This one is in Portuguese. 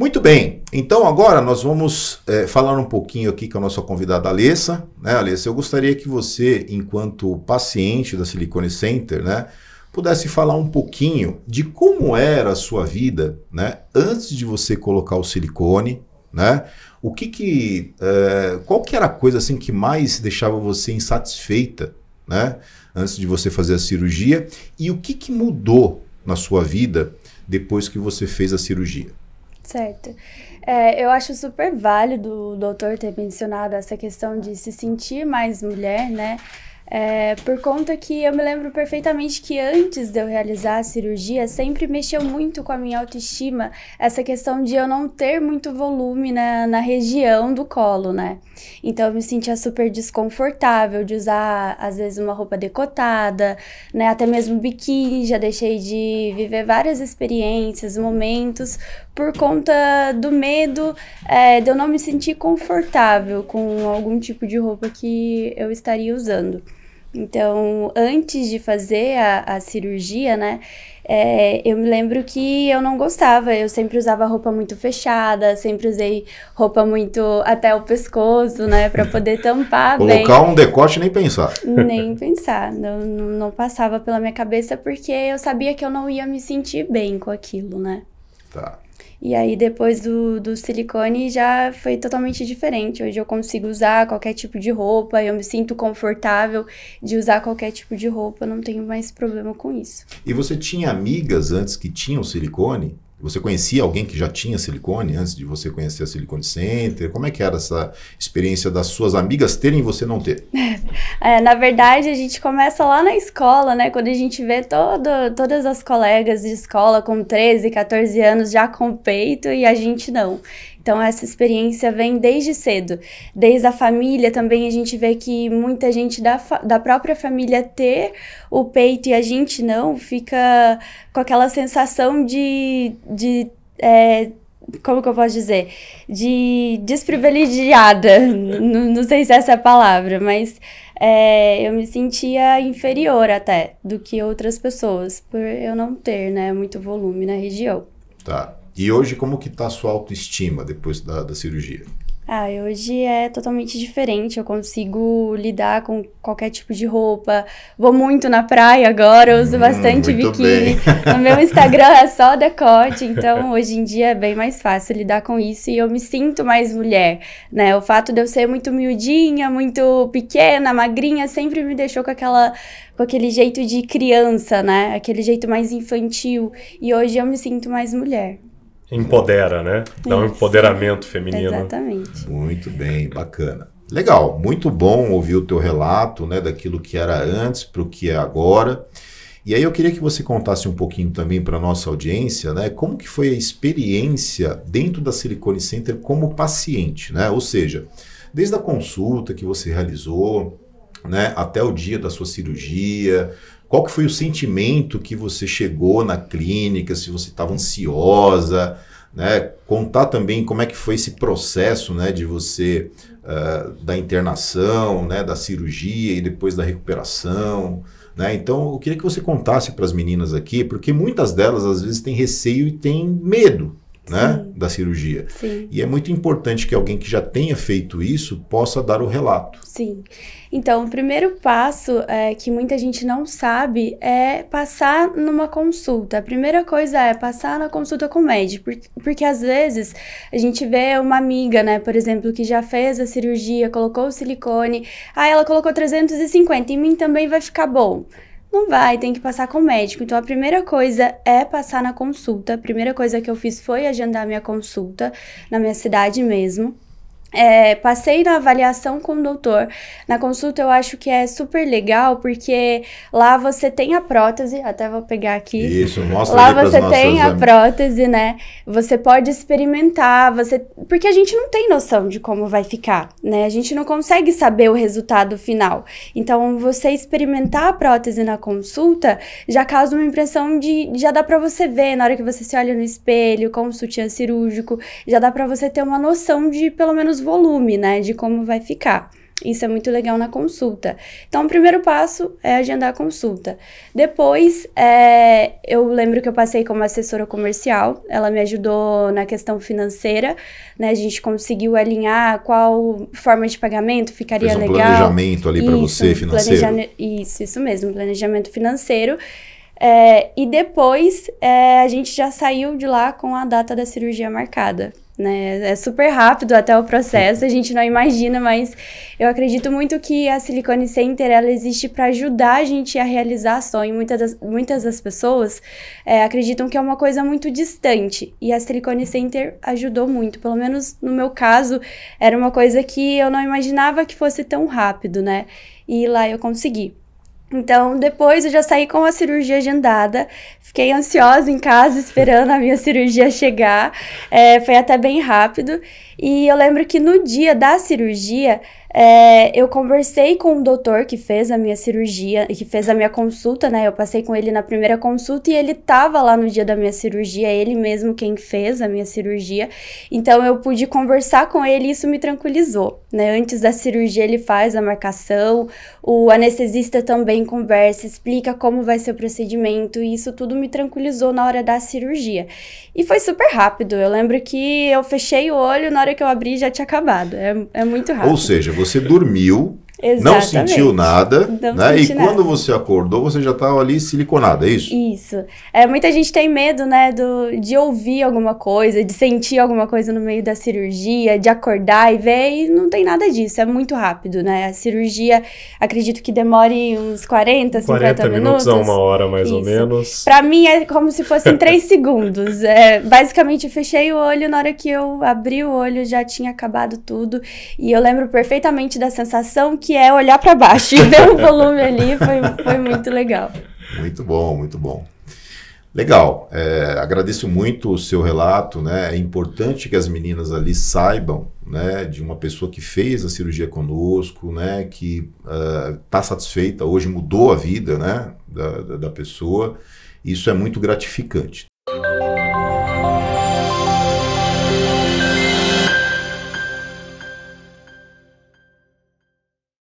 Muito bem, então agora nós vamos é, falar um pouquinho aqui com a nossa convidada Alessa. Né, Alessa, eu gostaria que você, enquanto paciente da Silicone Center, né, pudesse falar um pouquinho de como era a sua vida né, antes de você colocar o silicone, né? O que que, é, qual que era a coisa assim que mais deixava você insatisfeita, né? Antes de você fazer a cirurgia e o que que mudou na sua vida depois que você fez a cirurgia? Certo. É, eu acho super válido o doutor ter mencionado essa questão de se sentir mais mulher, né? É, por conta que eu me lembro perfeitamente que antes de eu realizar a cirurgia, sempre mexeu muito com a minha autoestima essa questão de eu não ter muito volume na, na região do colo, né? Então eu me sentia super desconfortável de usar, às vezes, uma roupa decotada, né? Até mesmo biquíni, já deixei de viver várias experiências, momentos, por conta do medo é, de eu não me sentir confortável com algum tipo de roupa que eu estaria usando. Então, antes de fazer a, a cirurgia, né, é, eu me lembro que eu não gostava. Eu sempre usava roupa muito fechada, sempre usei roupa muito até o pescoço, né, para poder tampar. Colocar bem. um decote nem pensar. Nem pensar. Não, não passava pela minha cabeça porque eu sabia que eu não ia me sentir bem com aquilo, né. Tá. E aí, depois do, do silicone, já foi totalmente diferente. Hoje eu consigo usar qualquer tipo de roupa, eu me sinto confortável de usar qualquer tipo de roupa, não tenho mais problema com isso. E você tinha amigas antes que tinham silicone? Você conhecia alguém que já tinha silicone antes de você conhecer a Silicone Center? Como é que era essa experiência das suas amigas terem e você não ter? É, na verdade, a gente começa lá na escola, né? Quando a gente vê todo, todas as colegas de escola com 13, 14 anos já com peito e a gente não. Então essa experiência vem desde cedo. Desde a família também a gente vê que muita gente da, da própria família ter o peito e a gente não, fica com aquela sensação de. de é, como que eu posso dizer? De desprivilegiada. não, não sei se é essa é a palavra, mas é, eu me sentia inferior até do que outras pessoas, por eu não ter, né, muito volume na região. Tá. E hoje, como que está a sua autoestima depois da, da cirurgia? Ah, hoje é totalmente diferente. Eu consigo lidar com qualquer tipo de roupa. Vou muito na praia agora, eu uso hum, bastante biquíni. no meu Instagram é só decote, então hoje em dia é bem mais fácil lidar com isso e eu me sinto mais mulher, né? O fato de eu ser muito miudinha, muito pequena, magrinha, sempre me deixou com aquela com aquele jeito de criança, né? Aquele jeito mais infantil. E hoje eu me sinto mais mulher. Empodera, né? Dá um empoderamento feminino. Exatamente. Muito bem, bacana. Legal, muito bom ouvir o teu relato, né, daquilo que era antes para o que é agora. E aí eu queria que você contasse um pouquinho também para nossa audiência, né, como que foi a experiência dentro da Silicone Center como paciente, né? Ou seja, desde a consulta que você realizou, né, até o dia da sua cirurgia, qual que foi o sentimento que você chegou na clínica, se você estava ansiosa, né? Contar também como é que foi esse processo, né, de você uh, da internação, né, da cirurgia e depois da recuperação, né? Então, eu queria que você contasse para as meninas aqui, porque muitas delas às vezes têm receio e têm medo né, da cirurgia. Sim. E é muito importante que alguém que já tenha feito isso possa dar o relato. Sim. Então, o primeiro passo é, que muita gente não sabe é passar numa consulta. A primeira coisa é passar na consulta com o médico, porque, porque às vezes a gente vê uma amiga, né, por exemplo, que já fez a cirurgia, colocou o silicone, aí ela colocou 350, em mim também vai ficar bom. Não vai, tem que passar com o médico. Então a primeira coisa é passar na consulta. A primeira coisa que eu fiz foi agendar minha consulta na minha cidade mesmo. É, passei na avaliação com o doutor. Na consulta eu acho que é super legal, porque lá você tem a prótese, até vou pegar aqui. Isso, mostra Lá você tem a prótese, né? Você pode experimentar, você. Porque a gente não tem noção de como vai ficar, né? A gente não consegue saber o resultado final. Então, você experimentar a prótese na consulta já causa uma impressão de. Já dá para você ver na hora que você se olha no espelho, com o sutiã cirúrgico, já dá para você ter uma noção de pelo menos volume, né, de como vai ficar. Isso é muito legal na consulta. Então, o primeiro passo é agendar a consulta. Depois, é, eu lembro que eu passei como assessora comercial. Ela me ajudou na questão financeira, né? A gente conseguiu alinhar qual forma de pagamento ficaria Fez um legal. planejamento ali para você financeiro. Planeja... Isso, isso mesmo, planejamento financeiro. É, e depois, é, a gente já saiu de lá com a data da cirurgia marcada. Né? É super rápido até o processo, a gente não imagina, mas eu acredito muito que a Silicone Center ela existe para ajudar a gente a realizar sonho. Muitas das, muitas das pessoas é, acreditam que é uma coisa muito distante e a Silicone Center ajudou muito. Pelo menos no meu caso, era uma coisa que eu não imaginava que fosse tão rápido, né? E lá eu consegui. Então, depois eu já saí com a cirurgia agendada, fiquei ansiosa em casa esperando a minha cirurgia chegar, é, foi até bem rápido. E eu lembro que no dia da cirurgia, é, eu conversei com o doutor que fez a minha cirurgia, que fez a minha consulta, né? Eu passei com ele na primeira consulta e ele tava lá no dia da minha cirurgia, é ele mesmo quem fez a minha cirurgia. Então eu pude conversar com ele e isso me tranquilizou, né? Antes da cirurgia ele faz a marcação, o anestesista também conversa, explica como vai ser o procedimento e isso tudo me tranquilizou na hora da cirurgia. E foi super rápido, eu lembro que eu fechei o olho, na hora que eu abri já tinha acabado, é, é muito rápido. Ou seja, você dormiu Exatamente. Não sentiu nada, não né? e nada. quando você acordou, você já estava ali siliconada, é isso? Isso. É, muita gente tem medo, né, do, de ouvir alguma coisa, de sentir alguma coisa no meio da cirurgia, de acordar e ver, e não tem nada disso, é muito rápido, né? A cirurgia, acredito que demore uns 40, 50 40 minutos. 40 minutos a uma hora, mais isso. ou menos. Para mim é como se fossem 3 segundos. É, basicamente, eu fechei o olho, na hora que eu abri o olho já tinha acabado tudo, e eu lembro perfeitamente da sensação que que é olhar para baixo e ver o volume ali foi, foi muito legal. Muito bom, muito bom. Legal, é, agradeço muito o seu relato, né? É importante que as meninas ali saibam, né, de uma pessoa que fez a cirurgia conosco, né, que está é, uh, satisfeita, hoje mudou a vida, né, da, da pessoa. Isso é muito gratificante.